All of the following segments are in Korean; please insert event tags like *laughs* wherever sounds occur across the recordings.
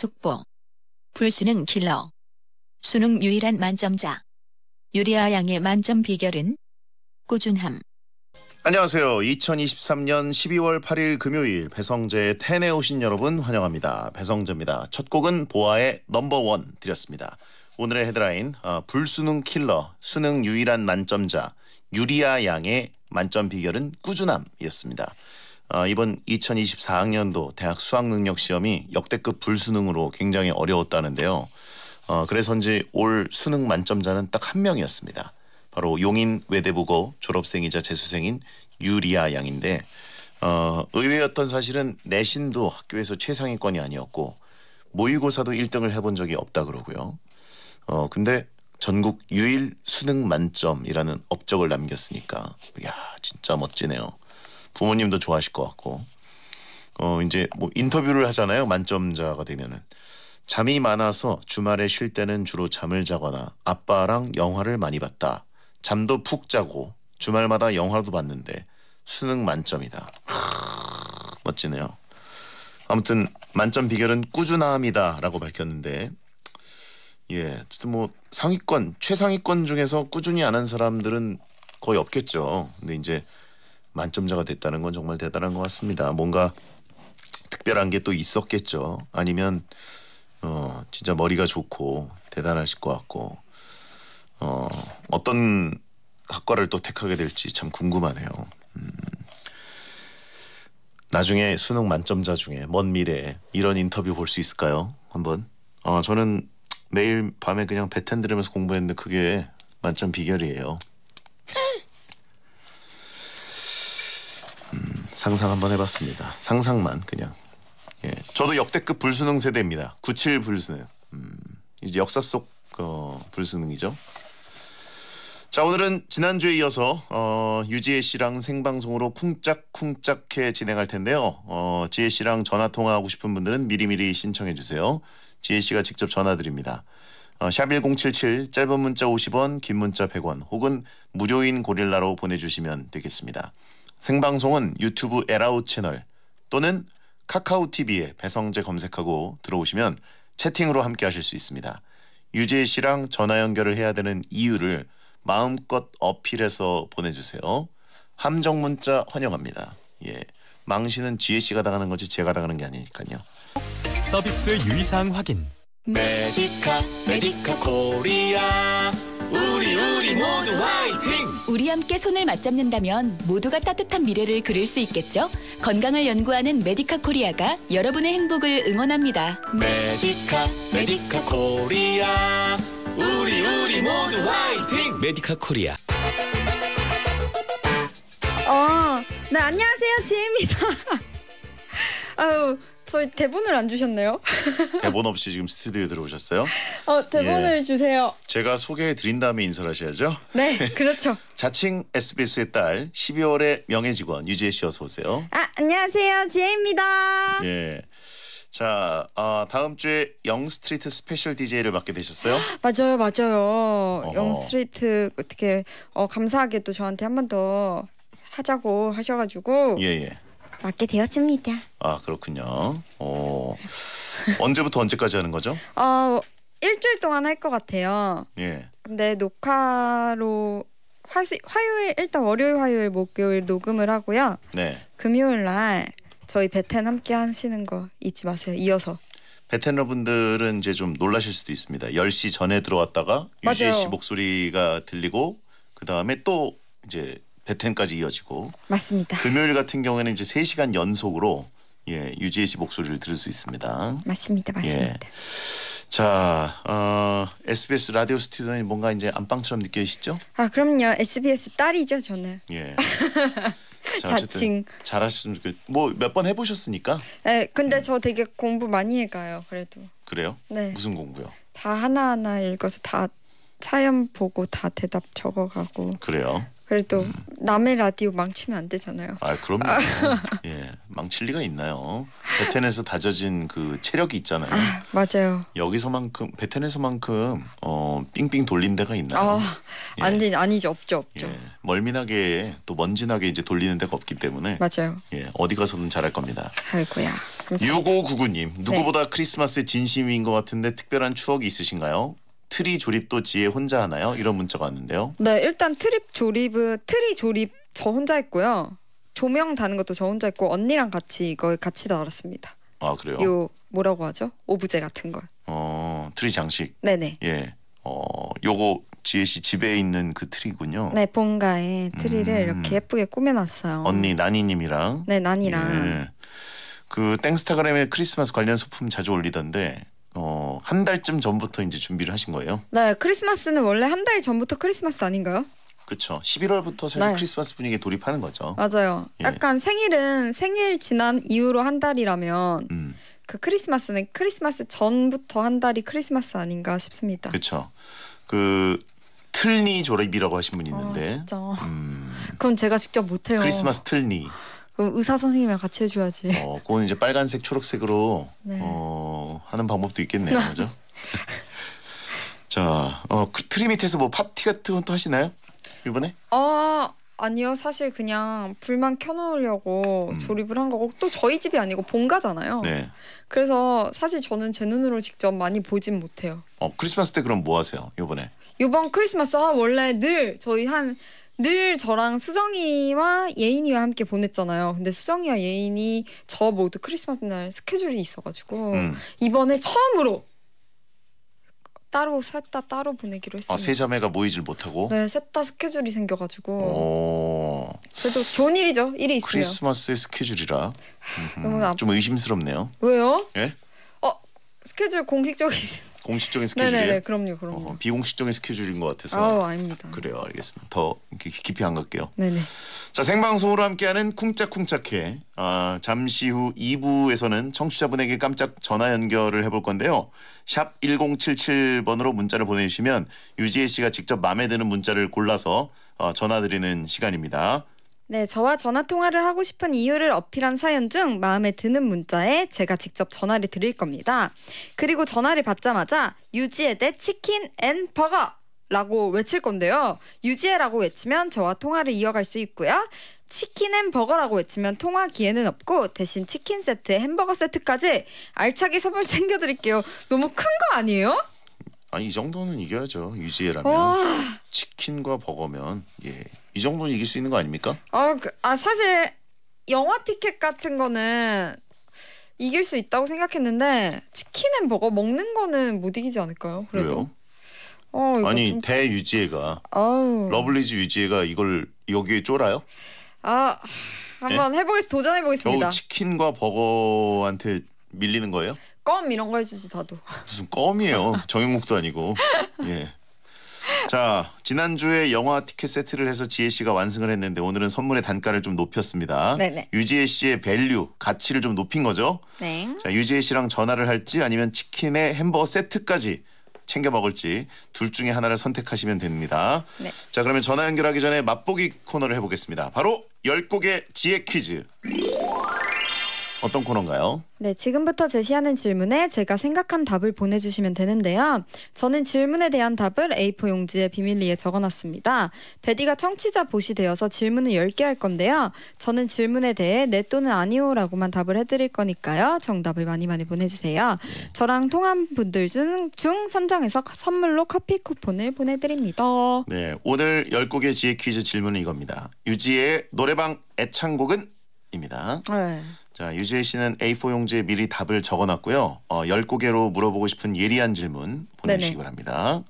숙보 불수능 킬러. 수능 유일한 만점자. 유리아 양의 만점 비결은 꾸준함. 안녕하세요. 2023년 12월 8일 금요일 배성재의 텐에 오신 여러분 환영합니다. 배성재입니다. 첫 곡은 보아의 넘버원 드렸습니다. 오늘의 헤드라인 어, 불수능 킬러, 수능 유일한 만점자, 유리아 양의 만점 비결은 꾸준함이었습니다. 어, 이번 2024학년도 대학 수학능력 시험이 역대급 불수능으로 굉장히 어려웠다는데요. 어, 그래서인지 올 수능 만점자는 딱 한 명이었습니다. 바로 용인 외대부고 졸업생이자 재수생인 유리아 양인데 어, 의외였던 사실은 내신도 학교에서 최상위권이 아니었고 모의고사도 1등을 해본 적이 없다 그러고요. 어, 근데 전국 유일 수능 만점이라는 업적을 남겼으니까 야 진짜 멋지네요. 부모님도 좋아하실 것 같고 어 이제 뭐 인터뷰를 하잖아요 만점자가 되면은 잠이 많아서 주말에 쉴 때는 주로 잠을 자거나 아빠랑 영화를 많이 봤다 잠도 푹 자고 주말마다 영화도 봤는데 수능 만점이다 하, 멋지네요 아무튼 만점 비결은 꾸준함이다라고 밝혔는데 예, 뭐 상위권 최상위권 중에서 꾸준히 안 한 사람들은 거의 없겠죠. 근데 이제 만점자가 됐다는 건 정말 대단한 것 같습니다. 뭔가 특별한 게 또 있었겠죠. 아니면 어 진짜 머리가 좋고 대단하실 것 같고 어 어떤 학과를 또 택하게 될지 참 궁금하네요. 음. 나중에 수능 만점자 중에 먼 미래에 이런 인터뷰 볼 수 있을까요? 한번. 어, 저는 매일 밤에 그냥 배텐 들으면서 공부했는데 그게 만점 비결이에요. *laughs* 상상 한번 해봤습니다. 상상만 그냥. 예, 저도 역대급 불수능 세대입니다. 97 불수능. 음, 이제 역사 속 어, 불수능이죠. 자 오늘은 지난주에 이어서 어, 유지혜 씨랑 생방송으로 쿵짝쿵짝해 진행할 텐데요. 어, 지혜 씨랑 전화 통화하고 싶은 분들은 미리미리 신청해 주세요. 지혜 씨가 직접 전화드립니다. 어, 샵1077 짧은 문자 50원 긴 문자 100원 혹은 무료인 고릴라로 보내주시면 되겠습니다. 생방송은 유튜브 에라우 채널 또는 카카오 TV에 배성재 검색하고 들어오시면 채팅으로 함께 하실 수 있습니다. 유재 씨랑 전화 연결을 해야 되는 이유를 마음껏 어필해서 보내주세요. 함정 문자 환영합니다. 예, 망신은 지혜 씨가 당하는 거지 제가 당하는 게 아니니까요. 서비스 유의사항 확인. 메디카 메디카 코리아 우리 우리 모두 화이팅! 우리 함께 손을 맞잡는다면 모두가 따뜻한 미래를 그릴 수 있겠죠? 건강을 연구하는 메디카 코리아가 여러분의 행복을 응원합니다. 메디카 메디카 코리아 우리 우리 모두 화이팅! 메디카 코리아 어, 네 안녕하세요 지혜입니다. 아유 *laughs* 저희 대본을 안 주셨네요. *laughs* 대본 없이 지금 스튜디오에 들어오셨어요? 어, 대본을 예. 주세요. 제가 소개해 드린 다음에 인사를 하셔야죠. 네, *laughs* 그렇죠. 자칭 SBS의 딸 12월의 명예 직원 유지혜 씨 어서 오세요. 아, 안녕하세요. 지혜입니다. 예. 자, 아, 다음 주에 영스트리트 스페셜 DJ를 맡게 되셨어요? *gasps* 맞아요, 맞아요. 어허. 영스트리트 어떻게 어, 감사하게 또 저한테 한 번 더 하자고 하셔가지고 예, 예. 맡게 되었습니다. 아 그렇군요. 어 언제부터 언제까지 하는 거죠? 어 일주일 동안 할것 같아요. 예. 근데 녹화로 화, 화요일 일단 월요일 화요일 목요일 녹음을 하고요. 네. 금요일 날 저희 베텐 함께 하시는 거 잊지 마세요. 이어서. 베테너분들은 이제 좀 놀라실 수도 있습니다. 10시 전에 들어왔다가 맞아요. 유지혜 씨 목소리가 들리고 그 다음에 또 이제 배텐까지 이어지고 맞습니다. 금요일 같은 경우에는 이제 3시간 연속으로 예, 유지혜 씨 목소리를 들을 수 있습니다. 맞습니다. 예. 맞습니다. 예. 자, 어, SBS 라디오 스튜디오는 뭔가 이제 안방처럼 느껴지시죠? 아, 그럼요. SBS 딸이죠, 저는. 예. *laughs* 자, 자칭 잘하셨으면 좋겠 뭐몇 번 해보셨으니까. 네, 근데 음. 저 되게 공부 많이 해가요. 그래도. 그래요? 네. 무슨 공부요? 다 하나하나 읽어서 다 사연 보고 다 대답 적어가고. 그래요? 그래도 남의 라디오 망치면 안 되잖아요. 아 그럼요. 예, 망칠 리가 있나요? 베텐에서 다져진 그 체력이 있잖아요. 아, 맞아요. 여기서만큼 베텐에서만큼 어 빙빙 돌린 데가 있나요? 아, 안 예. 아니죠 없죠 없죠. 예, 멀미나게 또 먼지나게 이제 돌리는 데가 없기 때문에 맞아요. 예, 어디 가서든 잘할 겁니다. 아이고야. 감 6599님 누구보다 네. 크리스마스의 진심인 것 같은데 특별한 추억이 있으신가요? 트리 조립도 지혜 혼자 하나요? 이런 문자가 왔는데요. 네, 일단 트립 조립은 트리 조립 저 혼자 했고요. 조명 다는 것도 저 혼자 했고 언니랑 같이 이걸 같이 달았습니다. 아 그래요? 요 뭐라고 하죠? 오브제 같은 걸. 어 트리 장식. 네네. 예. 어 요거 지혜 씨 집에 있는 그 트리군요. 네, 본가에 트리를 음. 이렇게 예쁘게 꾸며놨어요. 언니 나니님이랑. 네, 나니랑. 예. 그 땡스타그램에 크리스마스 관련 소품 자주 올리던데 어, 한 달쯤 전부터 이제 준비를 하신 거예요? 네, 크리스마스는 원래 한 달 전부터 크리스마스 아닌가요? 그렇죠. 11월부터 사실 네. 크리스마스 분위기에 돌입하는 거죠. 맞아요. 예. 약간 생일은 생일 지난 이후로 한 달이라면 음. 그 크리스마스는 크리스마스 전부터 한 달이 크리스마스 아닌가 싶습니다. 그렇죠. 그 틀니 조립이라고 하신 분이 있는데. 아, 진짜. 음. 그건 제가 직접 못해요. 크리스마스 틀니. 의사 선생님이랑 같이 해줘야지. 어, 그건 이제 빨간색, 초록색으로 네. 어, 하는 방법도 있겠네요, 네. 그죠? 자, 어, 그 트리 밑에서 뭐 파티 같은 것도 하시나요? 이번에? 어, 아니요. 사실 그냥 불만 켜놓으려고 음. 조립을 한 거고 또 저희 집이 아니고 본가잖아요. 네. 그래서 사실 저는 제 눈으로 직접 많이 보진 못해요. 어, 크리스마스 때 그럼 뭐 하세요? 이번에? 이번 크리스마스 아, 원래 늘 저희 한늘 저랑 수정이와 예인이와 함께 보냈잖아요. 근데 수정이와 예인이 저 모두 크리스마스 날 스케줄이 있어가지고 음. 이번에 처음으로 따로 셋 다 따로 보내기로 했어요. 아, 세 자매가 모이질 못하고. 네, 셋 다 스케줄이 생겨가지고. 오. 그래도 좋은 일이죠. 일이 있으면. 크리스마스 스케줄이라. 음, 좀 의심스럽네요. 왜요? 예? 스케줄 공식적인 *laughs* 공식적인 스케줄이에요? 네네네 네, 네, 그럼요 그럼요. 어, 비공식적인 스케줄인 것 같아서. 아 아닙니다. 그래요 알겠습니다. 더이 깊이 안 갈게요. 네네. 네. 자 생방송으로 함께하는 쿵짝쿵짝해 아, 잠시 후 2부에서는 청취자분에게 깜짝 전화 연결을 해볼 건데요. 샵 1077번으로 문자를 보내주시면 유지혜 씨가 직접 마음에 드는 문자를 골라서 어, 전화 드리는 시간입니다. 네, 저와 전화 통화를 하고 싶은 이유를 어필한 사연 중 마음에 드는 문자에 제가 직접 전화를 드릴 겁니다. 그리고 전화를 받자마자 유지에 대 치킨 앤 버거! 라고 외칠 건데요. 유지에라고 외치면 저와 통화를 이어갈 수 있고요. 치킨 앤 버거라고 외치면 통화 기회는 없고 대신 치킨 세트, 햄버거 세트까지 알차게 선물 *laughs* 챙겨드릴게요. 너무 큰 거 아니에요? 아니 이 정도는 이겨야죠. 유지에라면 치킨과 버거면 예이 정도는 이길 수 있는 거 아닙니까? 어, 그, 아 사실 영화 티켓 같은 거는 이길 수 있다고 생각했는데 치킨 햄버거 먹는 거는 못 이기지 않을까요? 그래도. 왜요? 어, 이거 아니 좀... 대유지혜가 아우. 러블리즈 유지혜가 이걸 여기에 쫄아요? 아 한번 네? 해보겠 습니다 도전해 보겠습니다. 겨우 치킨과 버거한테 밀리는 거예요? 껌 이런 거 해주지 다도. 무슨 껌이에요? 정형국도 아니고. *laughs* 예. 자 지난주에 영화 티켓 세트를 해서 지혜 씨가 완승을 했는데 오늘은 선물의 단가를 좀 높였습니다. 네네. 유지혜 씨의 밸류 가치를 좀 높인 거죠. 네. 자 유지혜 씨랑 전화를 할지 아니면 치킨에 햄버거 세트까지 챙겨 먹을지 둘 중에 하나를 선택하시면 됩니다. 네. 자 그러면 전화 연결하기 전에 맛보기 코너를 해보겠습니다. 바로 열 곡의 지혜 퀴즈. 어떤 코너인가요? 네, 지금부터 제시하는 질문에 제가 생각한 답을 보내주시면 되는데요. 저는 질문에 대한 답을 A4 용지에 비밀리에 적어놨습니다. 베디가 청취자 보시 되어서 질문을 10개 할 건데요. 저는 질문에 대해 네 또는 아니오라고만 답을 해드릴 거니까요. 정답을 많이 많이 보내주세요. 저랑 통한 분들 중, 중 선정해서 선물로 커피 쿠폰을 보내드립니다. 네, 오늘 10곡의 지혜 퀴즈 질문은 이겁니다. 유지의 노래방 애창곡은? 입니다. 네. 자, 유지혜 씨는 A4 용지에 미리 답을 적어놨고요. 어, 10고개로 물어보고 싶은 예리한 질문 보내주시기 네네. 바랍니다.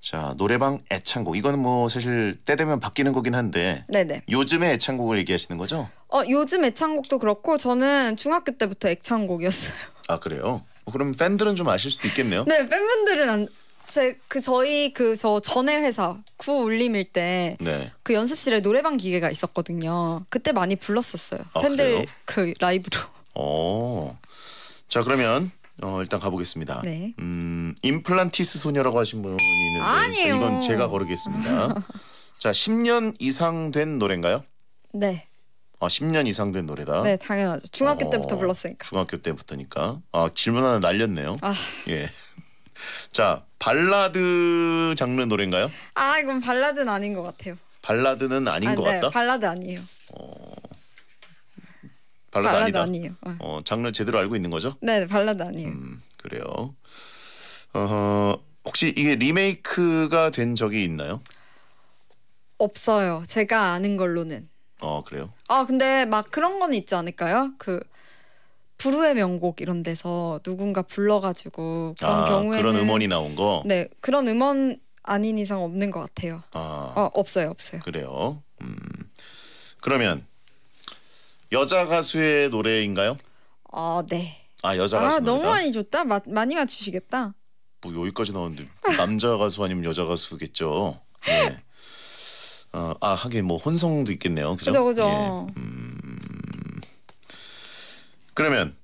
자, 노래방 애창곡. 이거는 뭐 사실 때 되면 바뀌는 거긴 한데 네네. 요즘의 애창곡을 얘기하시는 거죠? 어, 요즘 애창곡도 그렇고 저는 중학교 때부터 애창곡이었어요. 아, 그래요? 뭐 그럼 팬들은 좀 아실 수도 있겠네요. 네, 팬분들은 안, 제그 저희 그 저 전에 회사 구 울림일 때 네. 그 연습실에 노래방 기계가 있었거든요. 그때 많이 불렀었어요. 아, 팬들 그그 라이브로. 어. 자 그러면 어, 일단 가보겠습니다. 네. 음, 임플란티스 소녀라고 하신 분이 있는데 아니에요. 이건 제가 고르겠습니다. *laughs* 자 10년 이상 된 노래인가요? 네. 아 10년 이상 된 노래다. 네 당연하죠. 중학교 어, 때부터 불렀으니까. 중학교 때부터니까. 아 질문 하나 날렸네요. 아. 예. 자, 발라드 장르 노래인가요? 아 이건 발라드는 아닌 것 같아요. 발라드는 아닌 아, 것 네, 같다. 발라드 아니에요. 어, 발라드, 발라드 아니다. 아니에요. 어. 어, 장르 제대로 알고 있는 거죠? 네, 네 발라드 아니에요. 음, 그래요. 어, 혹시 이게 리메이크가 된 적이 있나요? 없어요. 제가 아는 걸로는. 어, 그래요. 아 근데 막 그런 건 있지 않을까요? 그 부르의 명곡 이런 데서 누군가 불러가지고 그런 아, 경우에는 그런 음원이 나온 거. 네, 그런 음원 아닌 이상 없는 것 같아요. 아, 어, 없어요, 없어요. 그래요. 음, 그러면 여자 가수의 노래인가요? 어, 네. 아 여자 가수. 아 너무 노래가? 많이 줬다. 마, 많이 맞추시겠다. 뭐 여기까지 나왔는데 뭐 남자 가수 아니면 여자 가수겠죠. 네. 어, 아 하긴 뭐 혼성도 있겠네요. 그죠? 그죠, 그죠. 예. 음, 그러면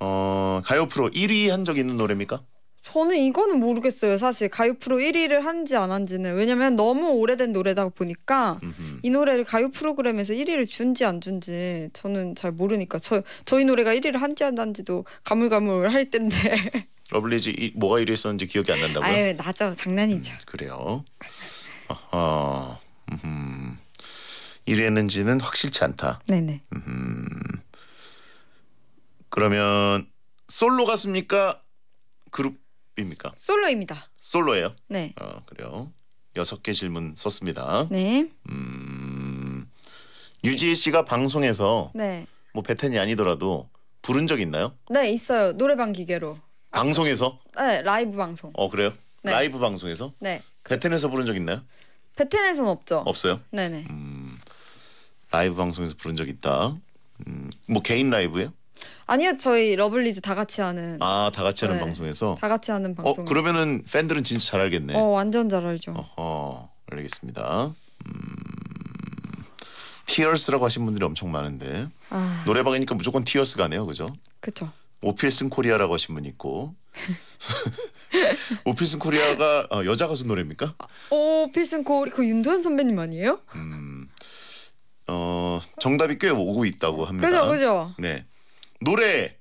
어, 가요 프로 1위 한 적 있는 노래입니까? 저는 이거는 모르겠어요. 사실 가요 프로 1위를 한지 안 한지는 왜냐면 너무 오래된 노래다 보니까 음흠. 이 노래를 가요 프로그램에서 1위를 준지 안 준지 저는 잘 모르니까 저 저희 노래가 1위를 한지 안 한지도 가물가물 할 텐데. 러블리즈 *laughs* 이, 뭐가 1위 했었는지 기억이 안 난다고요? 아유 나죠 장난이죠. 음, 그래요. 어, 1위 어, 했는지는 확실치 않다. 네네. 음, 그러면 솔로 가수입니까? 그룹입니까? 솔로입니다. 솔로예요? 네. 어, 그래요. 여섯 개 질문 썼습니다. 네. 음. 유지혜 씨가 방송에서 네. 뭐 베텐이 아니더라도 부른 적 있나요? 네, 있어요. 노래방 기계로. 방송에서? 네, 라이브 방송. 어, 그래요? 네. 라이브 방송에서? 네. 베텐에서 부른 적 있나요? 베텐에서는 없죠. 없어요? 네네. 네. 음, 라이브 방송에서 부른 적 있다. 음, 뭐 개인 라이브예요? 아니요 저희 러블리즈 다 같이 하는 아, 다 같이 하는 네. 방송에서. 다 같이 하는 방송. 어, 그러면은 팬들은 진짜 잘 알겠네. 어 완전 잘 알죠. 어 알겠습니다. 음. 티어스라고 하신 분들이 엄청 많은데 아 노래방이니까 무조건 티어스 가네요, 그죠? 그쵸. 오피슨 코리아라고 하신 분 있고 *laughs* 오피슨 코리아가 어, 여자 가수 노래입니까? 아, 어, 오피승 코리 그 윤도현 선배님 아니에요? 음, 어 정답이 꽤 오고 있다고 합니다. 그죠 그죠. 네, 노래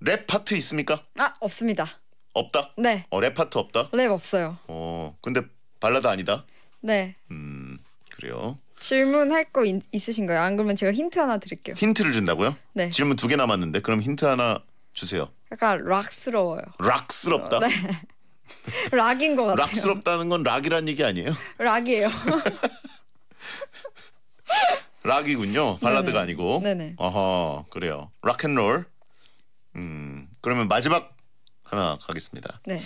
랩 파트 있습니까? 아 없습니다. 없다. 네. 어, 랩 파트 없다. 랩 없어요. 어 근데 발라드 아니다. 네. 음 그래요. 질문할 거 있, 있으신가요? 안 그러면 제가 힌트 하나 드릴게요. 힌트를 준다고요? 네. 질문 두 개 남았는데 그럼 힌트 하나 주세요. 약간 락스러워요. 락스럽다. 어, 네. *laughs* 락인 것 같아요. 락스럽다는 건 락이란 얘기 아니에요? 락이에요. *laughs* 락이군요. 발라드가 네네. 아니고. 네네. 어허 그래요. 락앤롤. 음 그러면 마지막 하나 가겠습니다. 네.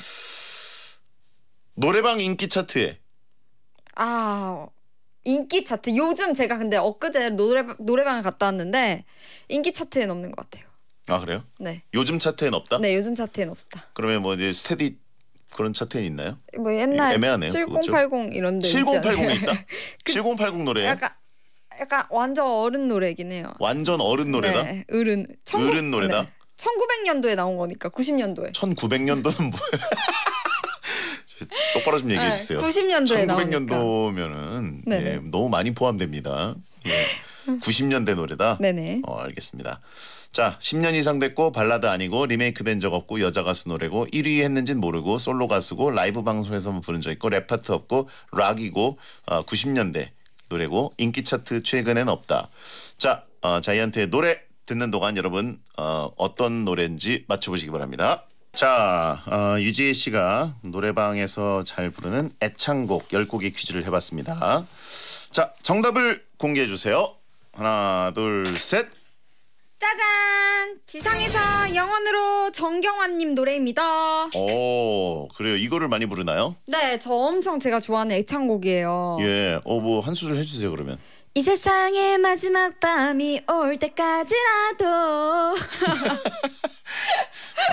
노래방 인기 차트에 아 인기 차트 요즘 제가 근데 엊그제 노래 노래방을 갔다 왔는데 인기 차트엔 없는 것 같아요. 아 그래요? 네. 요즘 차트엔 없다? 네, 요즘 차트엔 없다. 그러면 뭐 이제 스테디 그런 차트엔 있나요? 뭐 옛날 애매하네요. 7080 이런데 7 0 8 0 있다? *laughs* 그, 7080 노래. 약간 약간 완전 어른 노래긴 이 해요. 완전 어른 노래다. 네, 어른. 천구- 어른 노래다? 네. 1900년도에 나온 거니까 90년도에. 1900년도는 뭐야? 똑바로 좀 얘기해 네, 주세요. 90년도에 나오니 1900년도면은 예, 네 너무 많이 포함됩니다. 예. 90년대 노래다. 네네. 어, 알겠습니다. 자, 10년 이상 됐고 발라드 아니고 리메이크된 적 없고 여자 가수 노래고 1위 했는진 모르고 솔로 가수고 라이브 방송에서만 부른 적 있고 레파트 없고 락이고 어, 90년대 노래고 인기 차트 최근엔 없다. 자, 어, 자이언트의 노래 듣는 동안 여러분 어, 어떤 노래인지 맞춰보시기 바랍니다. 자, 어, 유지혜 씨가 노래방에서 잘 부르는 애창곡 10곡의 퀴즈를 해봤습니다. 자, 정답을 공개해 주세요. 하나, 둘, 셋. 짜잔! 지상에서 영원으로 정경환님 노래입니다. 오, 어, 그래요. 이거를 많이 부르나요? 네, 저 엄청 제가 좋아하는 애창곡이에요. 예. 어, 뭐 한 수절 해주세요 그러면. 이 세상의 마지막 밤이 올 때까지라도. *laughs*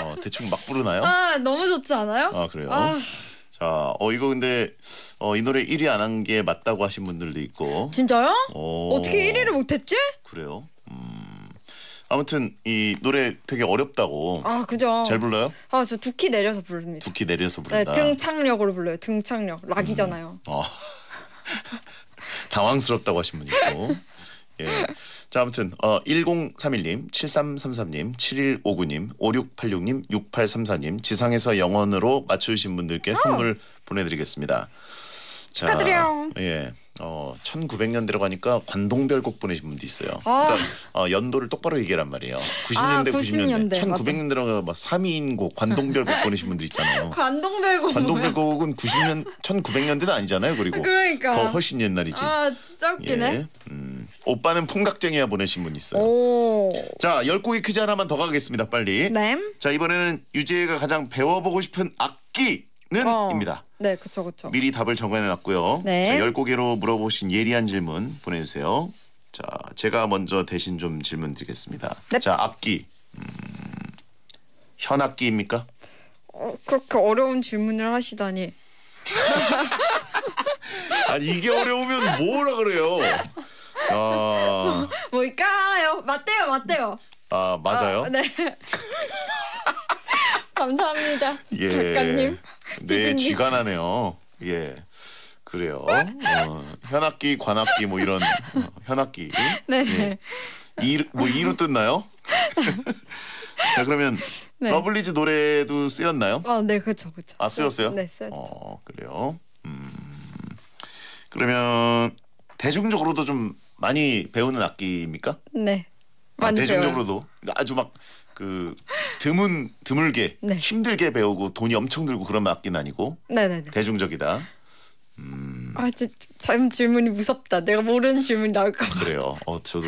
어, 대충 막 부르나요? 아, 너무 좋지 않아요? 아, 그래요. 아. 자, 어 이거 근데 어, 이 노래 1위 안 한 게 맞다고 하신 분들도 있고. 진짜요? 어, 어떻게 1위를 못했지? 그래요. 음. 아무튼 이 노래 되게 어렵다고. 아 그죠. 잘 불러요? 아저 두 키 내려서 부릅니다. 두 키 내려서 네, 부른다. 등창력으로 불러요. 등창력 락이잖아요. 음. 어. *laughs* 당황스럽다고 하신 분이 있고. 예. 자, 아무튼 어 1031님, 7333님, 7159님, 5686님, 6834님 지상에서 영원으로 맞추신 분들께 아! 선물 보내 드리겠습니다. 자. 축하드려요. 예. 어 1900년대로 가니까 관동별곡 보내신 분도 있어요. 아. 그러니까 어, 연도를 똑바로 얘기란 말이에요. 90년대, 아, 90년대, 90년대. 1900년대로 가서 막 3인곡 관동별곡 보내신 분들 있잖아요. *laughs* 관동별곡. 관동별곡은 90년 1900년대도 아니잖아요. 그리고 그러니까. 더 훨씬 옛날이지. 아 진짜 웃기네. 예. 음. 오빠는 풍각쟁이야 보내신 분 있어요. 오. 자, 열곡의 퀴즈 하나만 더 가겠습니다. 빨리. 네. 자, 이번에는 유재가 희 가장 배워보고 싶은 악기 어. 입니다. 네, 그쵸, 그쵸. 미리 답을 정해놨고요. 네. 자, 고개로 물어보신 예리한 질문 보내주세요. 자, 제가 먼저 대신 좀 질문 드리겠습니다. 넵. 자, 악기. 음, 현악기입니까? 어, 그렇게 어려운 질문을 하시다니. *laughs* 아니, 이게 어려우면 뭐라 그래요? 아, 뭘까요? 맞대요, 맞대요. 아 맞아요? 어, 네. *laughs* 감사합니다. *laughs* 예. 작가님. 네, 쥐가 나네요. 예. 그래요. 어, 현악기, 관악기 뭐 이런 어, 현악기. 네. 예. 이, 뭐이로 뜻나요? *laughs* 자 그러면 네. 러블리즈 노래도 쓰였나요? 아, 네, 그렇죠, 그렇죠. 아 쓰였어요? 네, 쓰였죠. 어, 그래요. 음, 그러면 대중적으로도 좀 많이 배우는 악기입니까? 네. 많이 아, 대중적으로도 아주 막그 드문 드물게 네. 힘들게 배우고 돈이 엄청 들고 그런 악기는 아니고 네네네. 대중적이다. 음. 아, 진짜 질문이 무섭다. 내가 모르는 질문 나올 거. 그래요. 어, 저도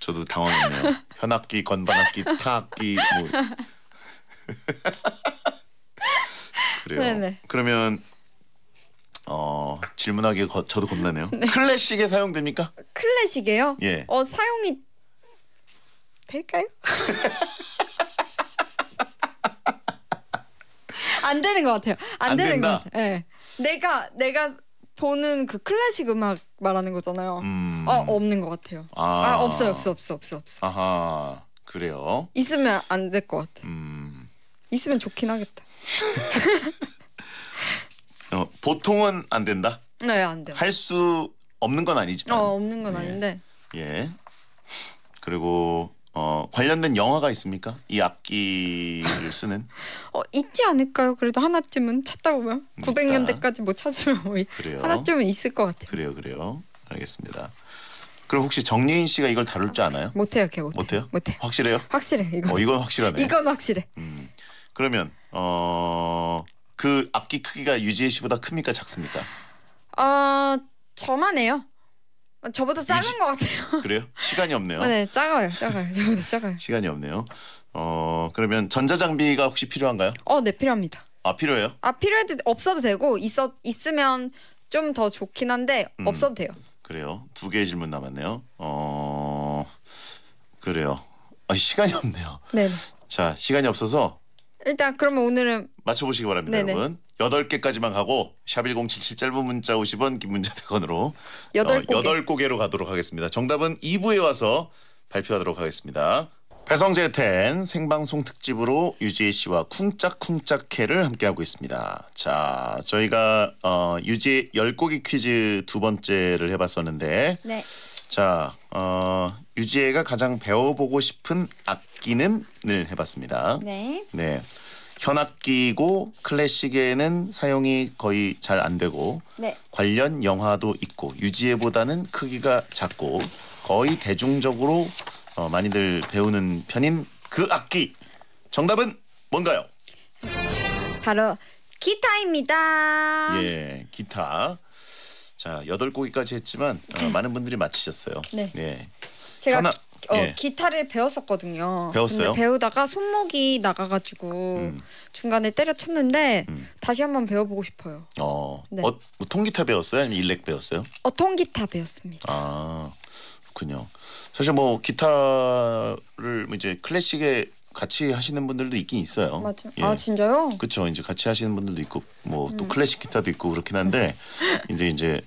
저도 당황했네요. 현악기, 건반악기, 타악기 뭐. *laughs* 그래요. 네네. 그러면 어 질문하기 거, 저도 겁나네요. 네. 클래식에 사용됩니까? 클래식에요? 예. 어 사용이 될까요? *laughs* 안 되는 것 같아요. 안, 안 되는 된다. 것 같아요. 네. 내가 내가 보는 그 클래식 음악 말하는 거잖아요. 음. 아 없는 것 같아요. 아, 아 없어 없어 없어 없어 없어. 아하 그래요. 있으면 안 될 것 같아. 음. 있으면 좋긴 하겠다. *laughs* 어, 보통은 안 된다. 네, 안 돼요. 할 수 없는 건 아니지만. 어, 없는 건 예. 아닌데. 예. 그리고 어, 관련된 영화가 있습니까? 이 악기를 쓰는 *laughs* 어, 있지 않을까요? 그래도 하나쯤은 찾다 보면 그러 900년대까지 못 찾으면 뭐 그래요. 하나쯤은 있을 것 같아요. 그래요, 그래요. 알겠습니다. 그럼 혹시 정예인 씨가 이걸 다룰 줄 아나요? 못해요, 걔 못해. 못해요? 못해. 확실해요? 확실해. 이건 어, 이건 확실하네. 이건 확실해. 음, 그러면 어, 그 악기 크기가 유지혜 씨보다 큽니까, 작습니까? 어, 저만 해요. 아, 저보다 짧은 유지- 것 같아요. *laughs* 그래요? 시간이 없네요. 네, 짧아요, 짧아요. 저보다 짧아요. 시간이 없네요. 어 그러면 전자장비가 혹시 필요한가요? 어, 네 필요합니다. 아 필요해요? 아 필요해도 없어도 되고 있어 있으면 좀 더 좋긴 한데 음. 없어도 돼요. 그래요. 두 개의 질문 남았네요. 어 그래요. 아 시간이 없네요. 네, 네. 자 시간이 없어서 일단 그러면 오늘은 맞춰보시기 바랍니다, 네네. 네. 여러분. 8 개까지만 가고 샵 1077 짧은 문자 50원 긴 문자 100원으로 8덟 어, 고개. 여덟 고로 가도록 하겠습니다. 정답은 2부에 와서 발표하도록 하겠습니다. 배성재 텐 생방송 특집으로 유지혜 씨와 쿵짝쿵짝해를 함께하고 있습니다. 자, 저희가 어, 유지혜 열고기 퀴즈 두 번째를 해봤었는데 네. 자, 어, 유지혜가 가장 배워보고 싶은 악기는 늘 해봤습니다. 네. 네. 현악기고 클래식에는 사용이 거의 잘 안 되고 네. 관련 영화도 있고 유지에보다는 크기가 작고 거의 대중적으로 어, 많이들 배우는 편인 그 악기 정답은 뭔가요? 바로 기타입니다. 예, 기타. 자 여덟 곡이까지 했지만 어, 네. 많은 분들이 맞히셨어요. 네. 예. 제가 현악 어, 예. 기타를 배웠었거든요. 배웠어요? 근데 배우다가 손목이 나가가지고 음. 중간에 때려쳤는데 음. 다시 한번 배워보고 싶어요. 어, 어 네. 어 뭐, 통기타 배웠어요? 아니면 일렉 배웠어요? 어, 통기타 배웠습니다. 아, 그렇군요. 사실 뭐 기타를 뭐 이제 클래식에 같이 하시는 분들도 있긴 있어요. 맞아. 예. 아 진짜요? 그렇죠. 이제 같이 하시는 분들도 있고 뭐또 음. 클래식 기타도 있고 그렇긴 한데 *laughs* 이제 이제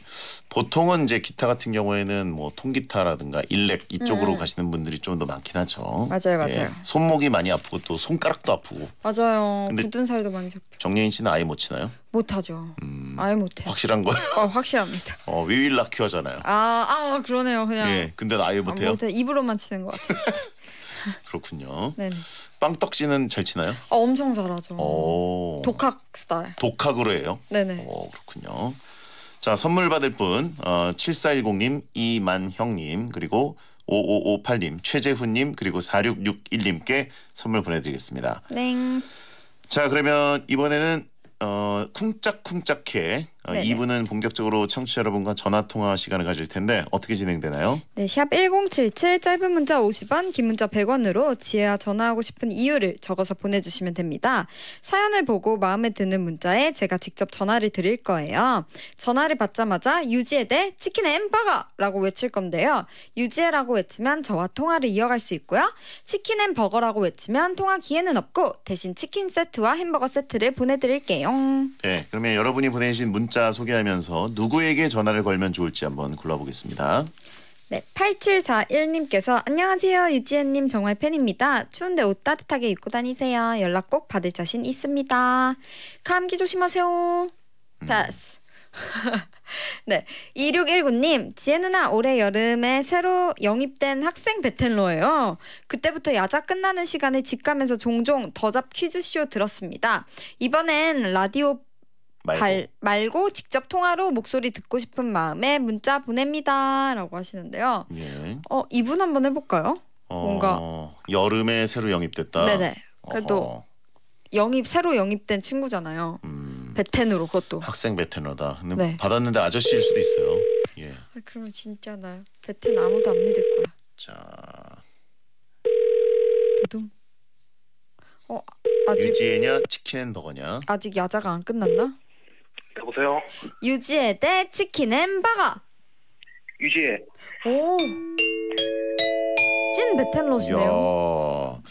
보통은 이제 기타 같은 경우에는 뭐 통기타라든가 일렉 이쪽으로 음. 가시는 분들이 좀 더 많긴 하죠. 맞아요, 예, 맞아요. 예, 손목이 많이 아프고 또 손가락도 아프고. 맞아요. 굳은 살도 많이 잡혀. 정예인 씨는 아예 못 치나요? 못 하죠. 음, 아예 못 해. 확실한 거예요? 어, 확실합니다. 어, 위윌락큐하잖아요 아, 아, 그러네요. 그냥. 예, 근데 아예 못 아, 해요. 못해. 입으로만 치는 것 같아요. *laughs* 그렇군요. 네. 빵떡 씨는 잘 치나요? 아, 엄청 잘하죠. 오. 독학 스타일. 독학으로 해요? 네네. 오, 그렇군요. 자, 선물 받을 분 어, 7410님, 이만형님, 그리고 5558님, 최재훈님, 그리고 4661님께 선물 보내드리겠습니다. 네. 자, 그러면 이번에는 어, 쿵짝쿵짝해 어, 네네. 2부는 본격적으로 청취자 여러분과 전화 통화 시간을 가질 텐데 어떻게 진행되나요? 네, 샵1077 짧은 문자 50원, 긴 문자 100원으로 지혜와 전화하고 싶은 이유를 적어서 보내주시면 됩니다. 사연을 보고 마음에 드는 문자에 제가 직접 전화를 드릴 거예요. 전화를 받자마자 유지에 대 치킨 햄버거라고 외칠 건데요. 유지에라고 외치면 저와 통화를 이어갈 수 있고요. 치킨 햄버거라고 외치면 통화 기회는 없고 대신 치킨 세트와 햄버거 세트를 보내드릴게요. 네, 그러면 여러분이 보내신 문자 문자 소개하면서 누구에게 전화를 걸면 좋을지 한번 골라보겠습니다. 네, 8741님께서 안녕하세요. 유지혜님 정말 팬입니다. 추운데 옷 따뜻하게 입고 다니세요. 연락 꼭 받을 자신 있습니다. 감기 조심하세요. 음. 패스. *laughs* 네, 2619님 지혜 누나 올해 여름에 새로 영입된 학생 베텔러예요. 그때부터 야자 끝나는 시간에 집 가면서 종종 더잡 퀴즈쇼 들었습니다. 이번엔 라디오 말고. 발, 말고 직접 통화로 목소리 듣고 싶은 마음에 문자 보냅니다라고 하시는데요. 예. 어 이분 한번 해볼까요? 어, 뭔가 여름에 새로 영입됐다. 네네. 그래도 어허. 영입 새로 영입된 친구잖아요. 음. 베텐으로 그것도. 학생 베텐으로다 네. 받았는데 아저씨일 수도 있어요. 예. 아, 그러면 진짜 나 베텐 아무도 안 믿을 거야. 자. 두둥. 어 아직 유지애냐 치킨앤버거냐 아직 야자가 안 끝났나? 여보세요. 유지혜 대 치킨 앤 버거. 유지혜. 오. 찐 베텔러시네요.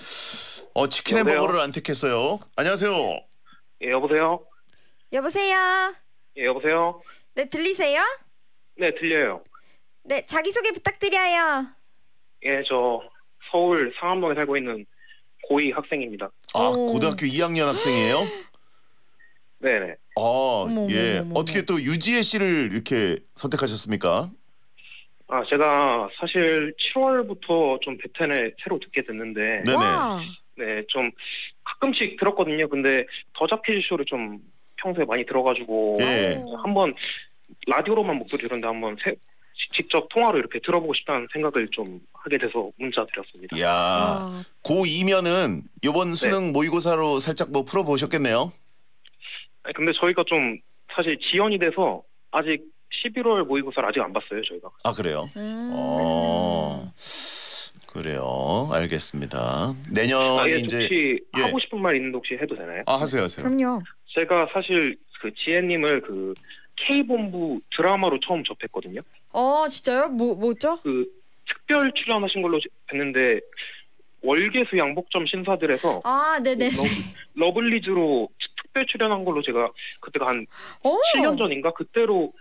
어 치킨 여보세요? 햄버거를 안 택했어요. 안녕하세요. 예 여보세요. 여보세요. 예 여보세요. 네 들리세요? 네 들려요. 네 자기소개 부탁드려요. 예저 서울 상암동에 살고 있는 고2 학생입니다. 아 고등학교 2학년 학생이에요? *gasps* 네네. 아, 어머, 예. 어머, 어머, 어떻게 또 유지혜 씨를 이렇게 선택하셨습니까? 아, 제가 사실 7월부터 좀 베텐에 새로 듣게 됐는데 네네. 네, 좀 가끔씩 들었거든요. 근데 더 잡히지 쇼를 좀 평소에 많이 들어가지고 예. 한번 라디오로만 목소리 들었는데 한번 새, 직접 통화로 이렇게 들어보고 싶다는 생각을 좀 하게 돼서 문자 드렸습니다. 야 고2면은 이번 수능 모의고사로 살짝 뭐 풀어보셨겠네요? 아니, 근데 저희가 좀 사실 지연이 돼서 아직 11월 모의고사를 아직 안 봤어요 저희가. 아 그래요. 음. 어. 그래요. 알겠습니다. 내년 아, 예, 이제 혹시 예. 하고 싶은 말 있는데 혹시 해도 되나요? 아 하세요 하세요. 그럼요. 제가 사실 그 지혜님을 그 K 본부 드라마로 처음 접했거든요. 어 진짜요? 뭐 뭐죠? 그 특별 출연하신 걸로 봤는데 월계수 양복점 신사들에서 아 네네 그 러블리즈로 특별 출연한 걸로 제가 그때가 한 오! 7년 전인가 그때로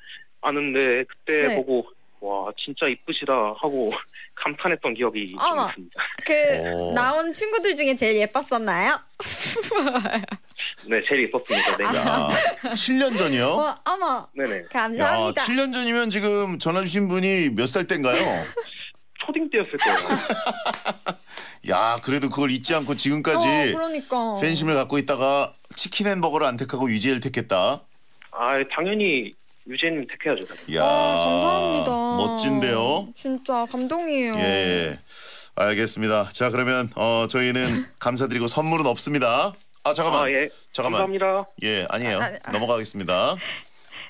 아는데 그때 네. 보고 와 진짜 이쁘시다 하고 *laughs* 감탄했던 기억이 어, 있습니다. 그 오. 나온 친구들 중에 제일 예뻤었나요? *laughs* 네, 제일 예뻤습니다. 네. 아, 7년 아, 전이요? 어, 어머. 네네. 감사합니다. 야, 7년 전이면 지금 전화 주신 분이 몇 살 때인가요? *laughs* 초딩 때였을 거예요. 야 그래도 그걸 잊지 않고 지금까지 어, 그러니까. 팬심을 갖고 있다가 치킨 햄버거를 안 택하고 유지를 택했다. 아 당연히 유재님 택해야죠. 야 아, 감사합니다. 멋진데요. 진짜 감동이에요. 예, 알겠습니다. 자 그러면 어, 저희는 *laughs* 감사드리고 선물은 없습니다. 아 잠깐만. 아, 예. 잠깐만. 감사합니다. 예 아니에요. 아, 아, 아. 넘어가겠습니다.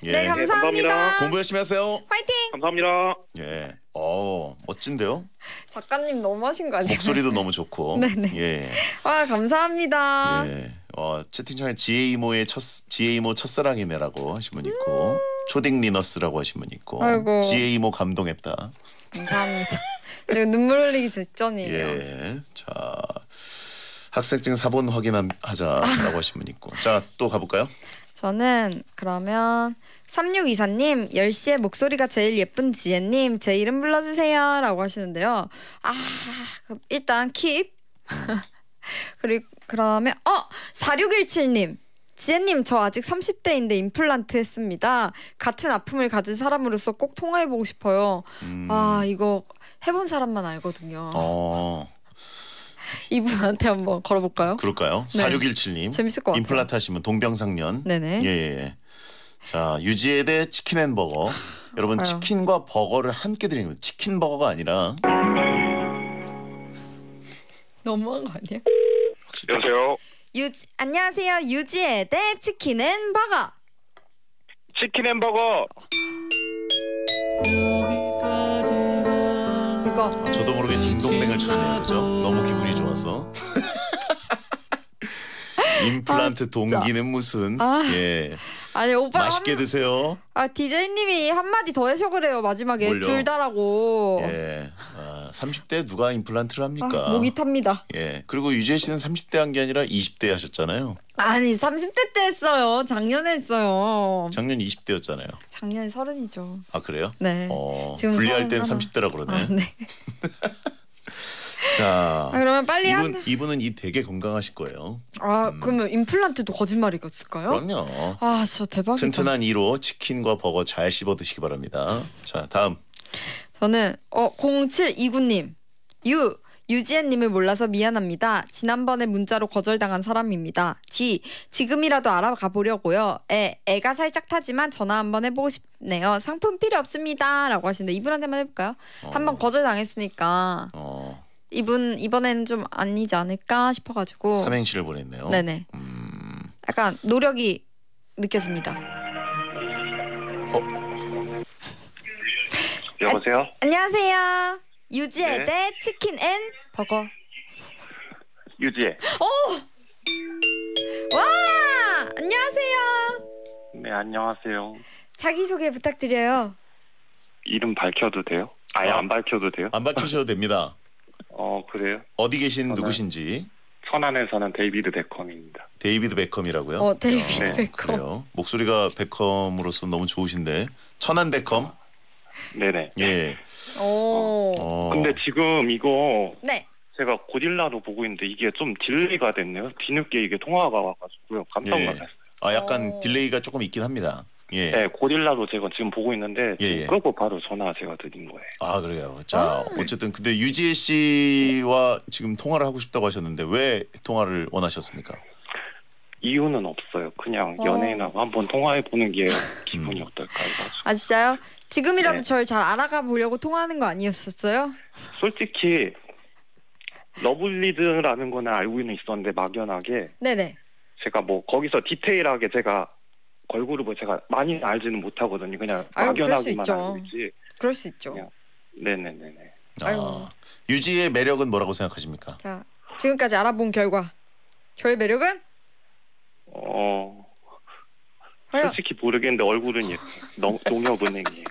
예. 네, 예, 감사합니다. 감사합니다. 공부 열심히 하세요. 화이팅! 감사합니다. 예. 어, 멋진데요? 작가님 너무하신 거 아니에요? 목소리도 *laughs* 너무 좋고. 네네. 네. 예. 와, 감사합니다. 예. 어, 채팅창에 지혜이모의 첫 지혜이모 첫사랑이네라고 하신 분 있고 음. 초딩 리너스라고 하신 분 있고 아이고. 지혜이모 감동했다. 감사합니다. 지금 눈물 흘리기 직전이에요. 예. 자. 학생증 사본 확인하자라고 하신 분 있고. 자, 또 가볼까요? 저는 그러면 3624님, 10시에 목소리가 제일 예쁜 지혜님, 제 이름 불러주세요. 라고 하시는데요. 아, 일단 킵. *laughs* 그리고 그러면, 어! 4617님. 지혜님, 저 아직 30대인데 임플란트 했습니다. 같은 아픔을 가진 사람으로서 꼭 통화해보고 싶어요. 음. 아, 이거 해본 사람만 알거든요. 어. *laughs* 이분한테 한번 걸어볼까요? 그럴까요? 네. 4617님. 재밌을 것 같아요. 임플란트 하시면 동병상련. 네네. 예, 예. 예. 자, 유지에 대해 치킨 앤 버거. *sighs* 여러분 아유. 치킨과 버거를 함께 드리는 거예요. 치킨 버거가 아니라 예. 너무한 거 아니야? 여보세요. 유지 안녕하세요. 유지에 대해 치킨 앤 버거. 치킨 앤버거. 여기까지. 그니 아, 저도 모르게 딩동댕을 쳤네요. 그죠? 너무 기분이 좋아서. *laughs* 임플란트 아, 동기는 무슨 아. 예. 아니 오빠 맛있게 한... 드세요. 아 디제이님이 한마디 더 해서 그래요 마지막에 뭘둘 다라고. 예. 아, 30대 누가 임플란트를 합니까? 아, 목이 탑니다. 예. 그리고 유재 씨는 30대 한 게 아니라 20대 하셨잖아요. 아니 30대 때 했어요. 작년에 했어요. 작년 20대였잖아요. 작년에 서른이죠. 아 그래요? 네. 어, 지금 분리할 땐하 30대라 그러네. 아, 네. *laughs* 자, 아, 그러면 빨리 이분, 한. 이분은 이 되게 건강하실 거예요. 아 음. 그러면 임플란트도 거짓말이겠을까요? 그럼요. 아저 대박이다. 튼튼한 이로 치킨과 버거 잘 씹어 드시기 바랍니다. 자, 다음. 저는 어 0729님 유 유지혜님을 몰라서 미안합니다. 지난번에 문자로 거절당한 사람입니다. 지 지금이라도 알아가 보려고요. 애 애가 살짝 타지만 전화 한번 해보고 싶네요. 상품 필요 없습니다라고 하시는데 이분한테만 해볼까요? 어. 한번 거절당했으니까 어. 이분 이번에는 좀 아니지 않을까 싶어가지고 삼행시를 보냈네요. 네네. 음... 약간 노력이 느껴집니다. 어? *laughs* 여보세요? 아, 안녕하세요. 유지에 네. 대 치킨 앤 버거. 유지에. 오! 와! 안녕하세요. 네 안녕하세요. 자기 소개 부탁드려요. 이름 밝혀도 돼요? 아예 어? 안 밝혀도 돼요? 안 밝히셔도 됩니다. 어 그래요? 어디 계신 저는 누구신지? 천안에 사는 데이비드 베컴입니다. 데이비드 베컴이라고요? 어, 데이비드 네. 베컴. 그래요. 목소리가 베컴으로서 너무 좋으신데 천안 베컴? 네네. 예. 오. 어. 근데 지금 이거 네. 제가 고딜라로 보고 있는데 이게 좀 딜레이가 됐네요. 뒤늦게 이게 통화가 와가지고요. 깜짝 예. 놀랐어요. 아 약간 오. 어. 딜레이가 조금 있긴 합니다. 예. 네, 예, 고릴라도 제가 지금 보고 있는데 예, 예. 끄고 바로 전화 제가 드린 거예요. 아 그래요. 자 아. 어쨌든 근데 유지혜 씨와 지금 통화를 하고 싶다고 하셨는데 왜 통화를 원하셨습니까? 이유는 없어요. 그냥 어. 연예인하고 한번 통화해 보는 게 음. 기분이 어떨까 해가아 진짜요? 지금이라도 네. 저를 잘 알아가 보려고 통화하는 거 아니었었어요? 솔직히 러블리즈라는 거는 알고 는 있었는데 막연하게 네네. 제가 뭐 거기서 디테일하게 제가 얼굴을 뭐 제가 많이 알지는 못하거든요. 그냥 아유, 막연하기만 알고 있지. 그럴 수 있죠. 네네네네. 아, 유지의 매력은 뭐라고 생각하십니까? 자, 지금까지 알아본 결과 저의 매력은? 어... 솔직히 모르겠는데 얼굴은 예, 농, 협은행이에요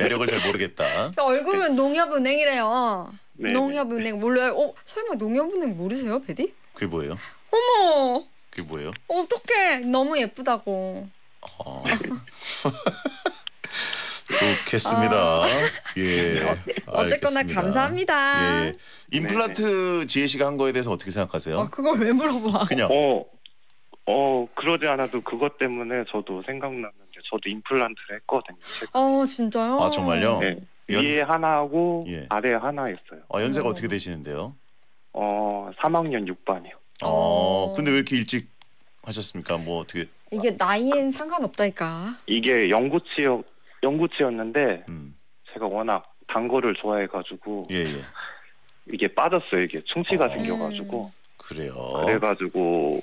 *laughs* 매력을 잘 모르겠다. 그러니까 얼굴은 농협은행이래요. 네네. 농협은행 몰라요. 어, 설마 농협은행 모르세요, 베디? 그게 뭐예요? 어머. 그게 뭐예요? 어떡해. 너무 예쁘다고. 어. *laughs* 좋겠습니다. 어. 예. 네, 어, 쨌거나 감사합니다. 예. 임플란트 네, 네. 지혜 씨가 한 거에 대해서 어떻게 생각하세요? 아, 그걸 왜 물어봐? 그냥 어, 어 그러지 않아도 그것 때문에 저도 생각났는데 저도 임플란트를 했거든요. 아 진짜요? 아 정말요? 네. 예. 위에 하나하고 예. 아래 하나 했어요. 아, 연세가 음. 어. 떻게 되시는데요? 어 3학년 6반이요. 어. 근데 왜 이렇게 일찍 하셨습니까? 뭐 어떻게 이게 나이엔 상관없다니까. 이게 영구치였 연구치였는데 음. 제가 워낙 단 거를 좋아해가지고 예, 예. 이게 빠졌어요. 이게 충치가 어. 생겨가지고 그래요. 그래가지고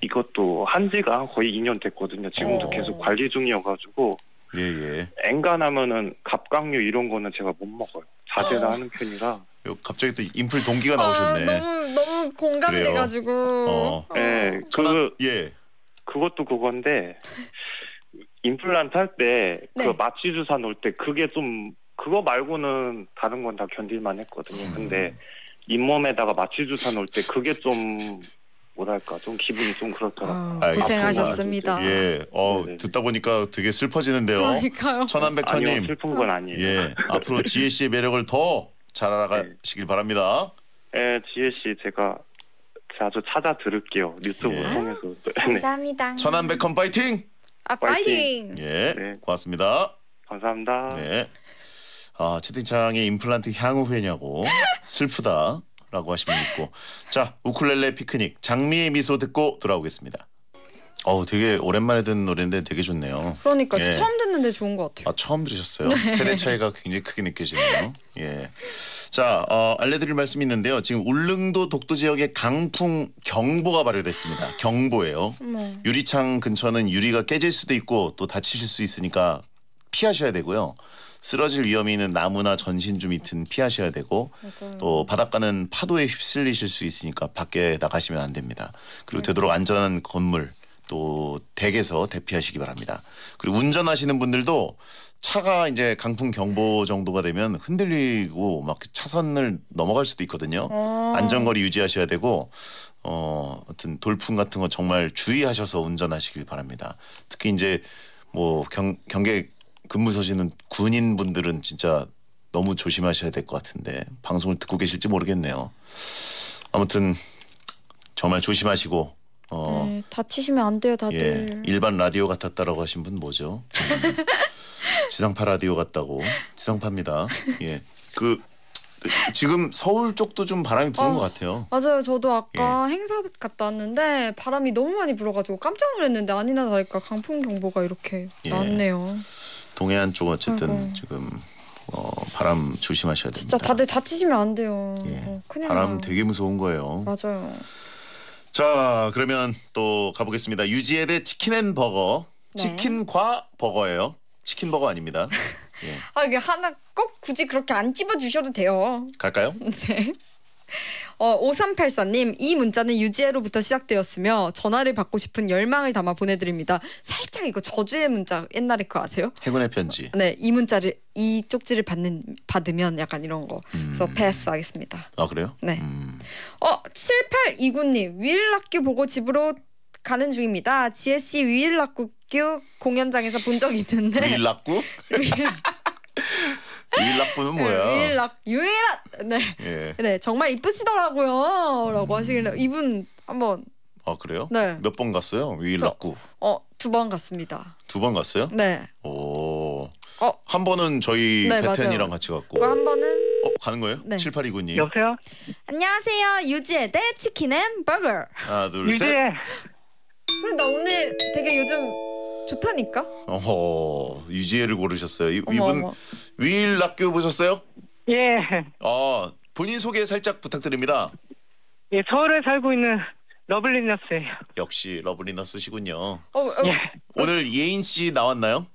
이것도 한지가 거의 2년 됐거든요. 지금도 어. 계속 관리 중이어가지고 예예. 엔간하면은 예. 갑각류 이런 거는 제가 못 먹어요. 자제나 아. 하는 편이라. 갑자기 또 인플 동기가 아, 나오셨네. 아, 너무 너무 공감돼가지고. 이 어. 예, 어. 네, 그 전화, 예. 그것도 그건데 임플란트 할 때 그 네. 마취 주사 놓을 때 그게 좀 그거 말고는 다른 건 다 견딜만 했거든요. 음. 근데 잇몸에다가 마취 주사 놓을 때 그게 좀 뭐랄까 좀 기분이 좀 그렇더라고요. 아, 고생하셨습니다. 예, 어 네네. 듣다 보니까 되게 슬퍼지는데요. 그러니까요. 천안백화님 아니요, 슬픈 건 아니에요. 예, 앞으로 지혜 씨의 매력을 더 잘 알아가시길 네. 바랍니다. 예, 지혜 씨 제가 자주 찾아 들을게요. 뉴스브 예. 통해서. 또- 아, 네. 감사합니다. 천안백컴 파이팅! 아 파이팅. 예, 네. 고맙습니다. 감사합니다. 네. 아, 채팅창에 임플란트 향후 회냐고 *laughs* 슬프다라고 하시면 있고. 자, 우쿨렐레 피크닉 장미의 미소 듣고 돌아오겠습니다. 어우 되게 오랜만에 듣는 노래인데 되게 좋네요. 그러니까 예. 처음 듣는데 좋은 것 같아요. 아 처음 들으셨어요? *laughs* 네. 세대 차이가 굉장히 크게 느껴지네요. 예. 자 어, 알려드릴 말씀이 있는데요. 지금 울릉도 독도 지역에 강풍 경보가 발효됐습니다. 경보예요. 유리창 근처는 유리가 깨질 수도 있고 또 다치실 수 있으니까 피하셔야 되고요. 쓰러질 위험이 있는 나무나 전신주 밑은 피하셔야 되고 맞아요. 또 바닷가는 파도에 휩쓸리실 수 있으니까 밖에 나가시면 안 됩니다. 그리고 되도록 안전한 건물 또 댁에서 대피하시기 바랍니다. 그리고 운전하시는 분들도 차가 이제 강풍 경보 정도가 되면 흔들리고 막 차선을 넘어갈 수도 있거든요. 어. 안전거리 유지하셔야 되고 어 어떤 돌풍 같은 거 정말 주의하셔서 운전하시길 바랍니다. 특히 이제 뭐 경, 경계 근무 서시는 군인 분들은 진짜 너무 조심하셔야 될 것 같은데 방송을 듣고 계실지 모르겠네요. 아무튼 정말 조심하시고 어, 네, 다치시면 안 돼요, 다들. 예, 일반 라디오 같았다라고 하신 분 뭐죠? 음. *laughs* 지상파 라디오 같다고. 지상파입니다. 예, 그 지금 서울 쪽도 좀 바람이 부는 어, 것 같아요. 맞아요. 저도 아까 예. 행사 갔다 왔는데 바람이 너무 많이 불어가지고 깜짝 놀랐는데 아니나 다를까 강풍 경보가 이렇게 예. 났네요. 동해안 쪽 어쨌든 아이고. 지금 어, 바람 조심하셔야 됩니다. 진짜 다들 다치시면 안 돼요. 예. 어, 바람 나요. 되게 무서운 거예요. 맞아요. 자 그러면 또 가보겠습니다. 유지에 대 치킨앤버거 네. 치킨과 버거예요. 치킨버거 아닙니다. *laughs* 예. 아, 이게 하나 꼭 굳이 그렇게 안 집어주셔도 돼요. 갈까요? *laughs* 네. *laughs* 어, 5384님, 이 문자는 유지혜로부터 시작되었으며 전화를 받고 싶은 열망을 담아 보내드립니다. 살짝 이거 저주의 문자 옛날에 그거 아세요? 행운의 편지. 네, 이 문자를 이 쪽지를 받는 받으면 약간 이런 거. 그래서 음. 패스하겠습니다. 아 그래요? 네. 음. 어 7829님 위일학교 보고 집으로 가는 중입니다. 지혜 씨 위일학교 공연장에서 본 적 있는데. 위일학교? *laughs* 유일락분은 네, 뭐야? 네, 유일락 유일락 네. 예. 네 정말 이쁘시더라고요라고 음. 하시길래 이분 한번 아 그래요? 네. 몇번 갔어요? 유일락구? 어두 번 갔습니다. 두 번 갔어요? 네. 오. 어한 번은 저희 베텐이랑 네, 맞 같이 갔고. 한 번은 어 가는 거예요? 네. 7829님. 여보세요? 안녕하세요 유지의 대 치킨 앤 버거. 하나 둘 유지의. 셋. 그래 나 오늘 되게 요즘 좋다니까. 어 유지혜를 고르셨어요. 이, 어분 위일 낙교 보셨어요? 예. 아 본인 소개 살짝 부탁드립니다. 예, 서울에 살고 있는 러블리너스예요. 역시 러블리너스시군요. 어, 어, 예. 오늘 예인 씨 나왔나요?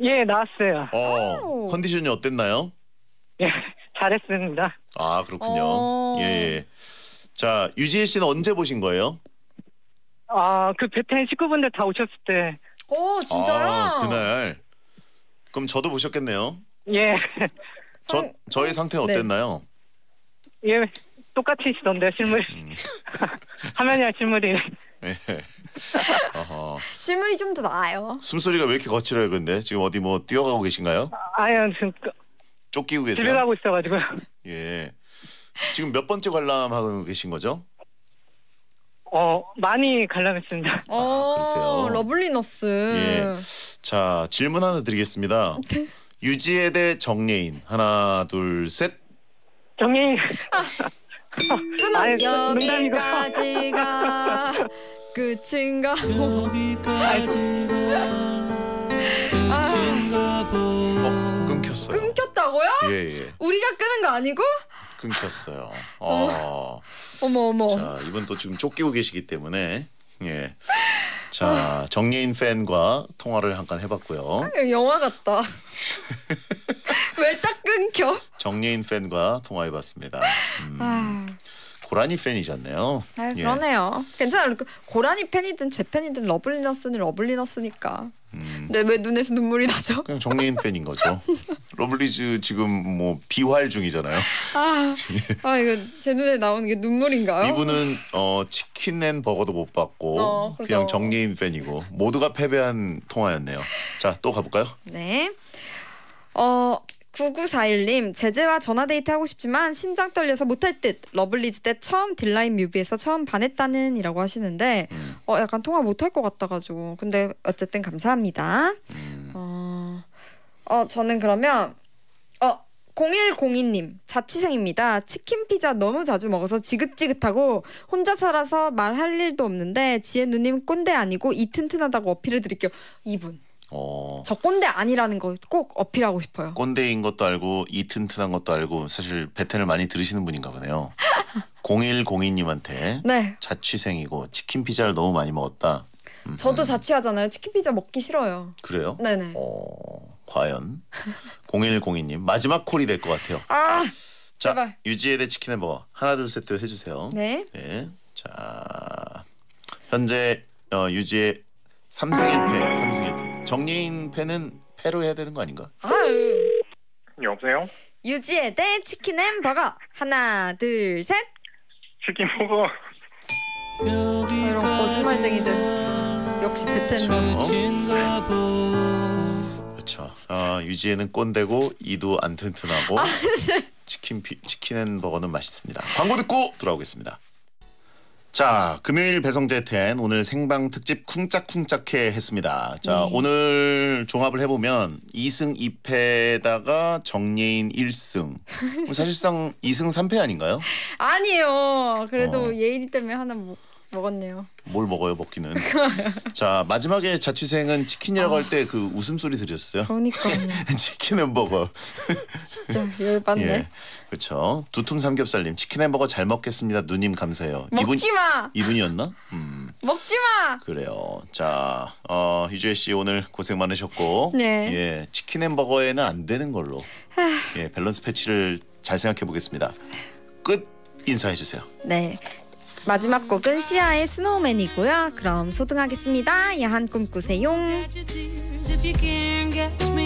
예, 나왔어요. 어, 오. 컨디션이 어땠나요? 예, *laughs* 잘했습니다. 아 그렇군요. 어. 예, 예, 자 유지혜 씨는 언제 보신 거예요? 아, 그 베텐 식구분들 다 오셨을 때오 진짜요? 아, 그날 그럼 저도 보셨겠네요. 예. 저 상- 저의 상태 네. 어땠나요? 예. 똑같으시던데 실물 음. *laughs* 화면이랑 실물이 *laughs* 예. 어허. 실물이 좀 더 나아요. 숨소리가 왜 이렇게 거칠어요, 근데 지금 어디 뭐 뛰어가고 계신가요? 아유 지금 쫓기고 계세요? 가고 있어가지고 예. 지금 몇 번째 관람하고 계신 거죠? 어 많이 갈라냈습니다. 어, 그러블리너스 예. 자 질문 하나 드리겠습니다. 네. 유지에 대 정예인 하나 둘 셋. 정예인. 아이, 농 여기까지가 *laughs* 아. 끝인가 보. 어, 끊겼어요. 끊겼다고요? 예 예. 우리가 끄는 거 아니고? 끊겼어요. *laughs* 어. 어머 어머. 자 이분 또 지금 쫓기고 계시기 때문에 예. *laughs* 자 정예인 팬과 통화를 잠깐 해봤고요. 영화 같다. *laughs* 왜 딱 끊겨? 정예인 팬과 통화해봤습니다. 음. 아. 고라니 팬이셨네요. 아 예. 그러네요. 예. 괜찮아요. 그 고라니 팬이든 제 팬이든 러블리너스는 러블리너스니까. 음. 근데 왜 눈에서 눈물이 나죠? 그냥 정리인 팬인 거죠. *laughs* 러블리즈 지금 뭐 비활 중이잖아요. 아, 아 이거 제 눈에 나오는 게 눈물인가요? 이분은 어, 치킨 앤 버거도 못 받고 어, 그냥 정리인 팬이고 모두가 패배한 통화였네요. 자 또 가볼까요? 네. 어 9941님 제재와 전화데이트 하고 싶지만 신장 떨려서 못할 듯 러블리즈 때 처음 딜라인 뮤비에서 처음 반했다는 이라고 하시는데 음. 어 약간 통화 못할 것 같아가지고 근데 어쨌든 감사합니다 음. 어, 어 저는 그러면 어 0102님 자취생입니다. 치킨 피자 너무 자주 먹어서 지긋지긋하고 혼자 살아서 말할 일도 없는데 지혜 누님 꼰대 아니고 이 튼튼하다고 어필을 드릴게요. 이분 어. 저 꼰대 아니라는 거 꼭 어필하고 싶어요. 꼰대인 것도 알고 이 튼튼한 것도 알고 사실 베텐을 많이 들으시는 분인가 보네요. 0102님한테 *laughs* 네. 자취생이고 치킨 피자를 너무 많이 먹었다. 음. 저도 자취하잖아요. 치킨 피자 먹기 싫어요. 그래요? 네네. 어, 과연 0102님 마지막 콜이 될 것 같아요. 아, 자 제발. 유지에 대 치킨 에뭐 하나 둘셋 해주세요. 네. 네. 자 현재 어, 유지의 3승 1패, 3승 1패. 정리인 팬은 패로 해야 되는 거 아닌가? 아 여보세요? 유지에 대 치킨 앤 버거 하나 둘 셋. 치킨 버거. 이런 거짓말쟁이들 역시 베텐. 어? 그렇죠. 아, 유지에는 꼰대고 이도 안 튼튼하고 아, *laughs* 치킨 피, 치킨 앤 버거는 맛있습니다. 광고 듣고 돌아오겠습니다. 자, 금요일 배성재 텐 오늘 생방 특집 쿵짝쿵짝해 했습니다. 자, 네. 오늘 종합을 해보면 2승 2패에다가 정예인 1승. 뭐 사실상 2승 3패 아닌가요? *laughs* 아니에요. 그래도 어. 예인이 때문에 하나 뭐 먹었네요. 뭘 먹어요 먹기는. *laughs* 자 마지막에 자취생은 치킨이라고 할 때 그 웃음소리 들렸어요 그러니까요. *laughs* 치킨 햄버거. 진짜 열받네. *laughs* 예, 그렇죠. 두툼 삼겹살님 치킨 햄버거 잘 먹겠습니다. 누님 감사해요. 먹지 이분, 이분이었나? 음. 먹지 마. 그래요. 자 어, 희주혜 씨 오늘 고생 많으셨고 네. 예 치킨 햄버거에는 안 되는 걸로 예 밸런스 패치를 잘 생각해 보겠습니다. 끝 인사해 주세요. 네. 마지막 곡은 시아의 스노우맨이고요. 그럼 소등하겠습니다. 야한 꿈꾸세용